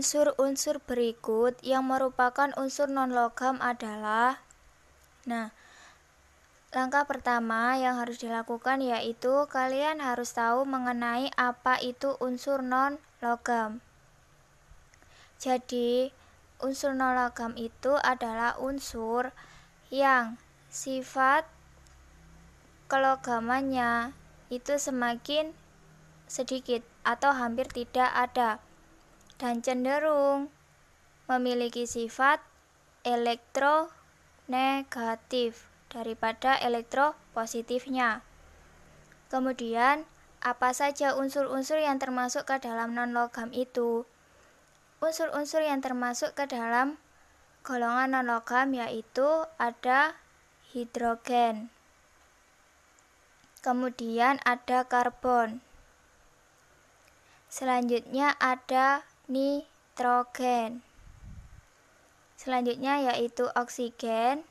Unsur-unsur berikut yang merupakan unsur non-logam adalah Nah, langkah pertama yang harus dilakukan yaitu kalian harus tahu mengenai apa itu unsur non-logam. Jadi, unsur non-logam itu adalah unsur yang sifat kelogamannya itu semakin sedikit atau hampir tidak ada dan cenderung memiliki sifat elektronegatif daripada elektropositifnya. Kemudian, apa saja unsur-unsur yang termasuk ke dalam non-logam itu? Unsur-unsur yang termasuk ke dalam golongan non-logam yaitu ada hidrogen, kemudian ada karbon, selanjutnya ada nitrogen. Selanjutnya yaitu oksigen.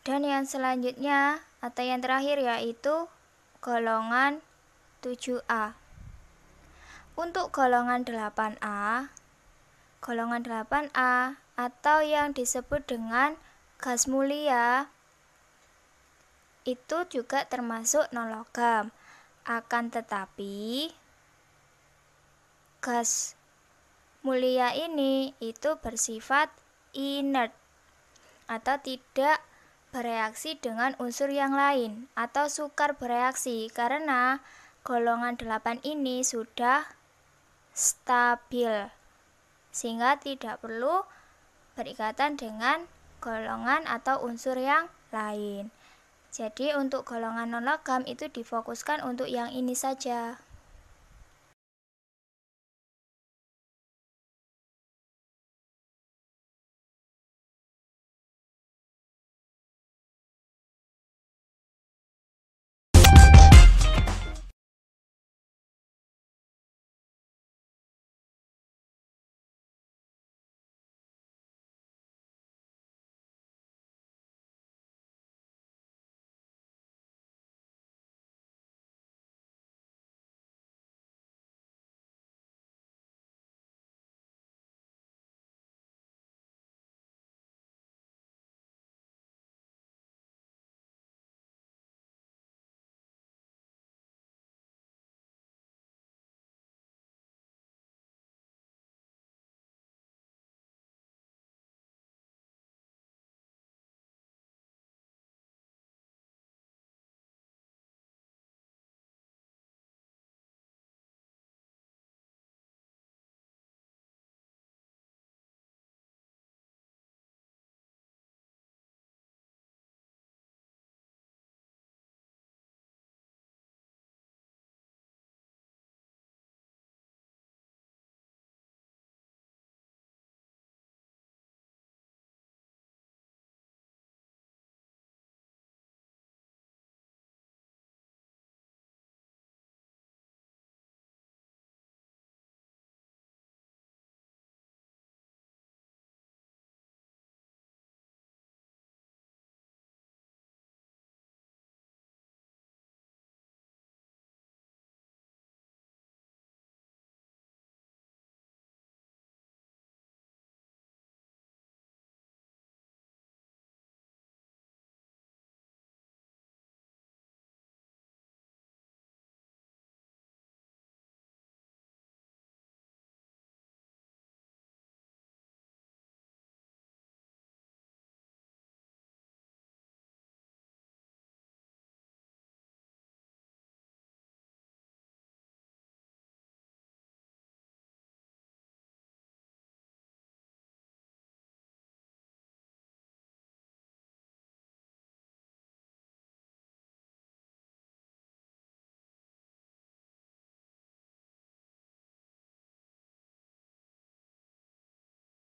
Dan yang selanjutnya atau yang terakhir yaitu golongan 7A. Untuk golongan 8A, golongan 8A atau yang disebut dengan gas mulia itu juga termasuk non Akan tetapi, tugas. Mulia ini itu bersifat inert atau tidak bereaksi dengan unsur yang lain atau sukar bereaksi karena golongan 8 ini sudah stabil sehingga tidak perlu berikatan dengan golongan atau unsur yang lain. Jadi untuk golongan non logam itu difokuskan untuk yang ini saja.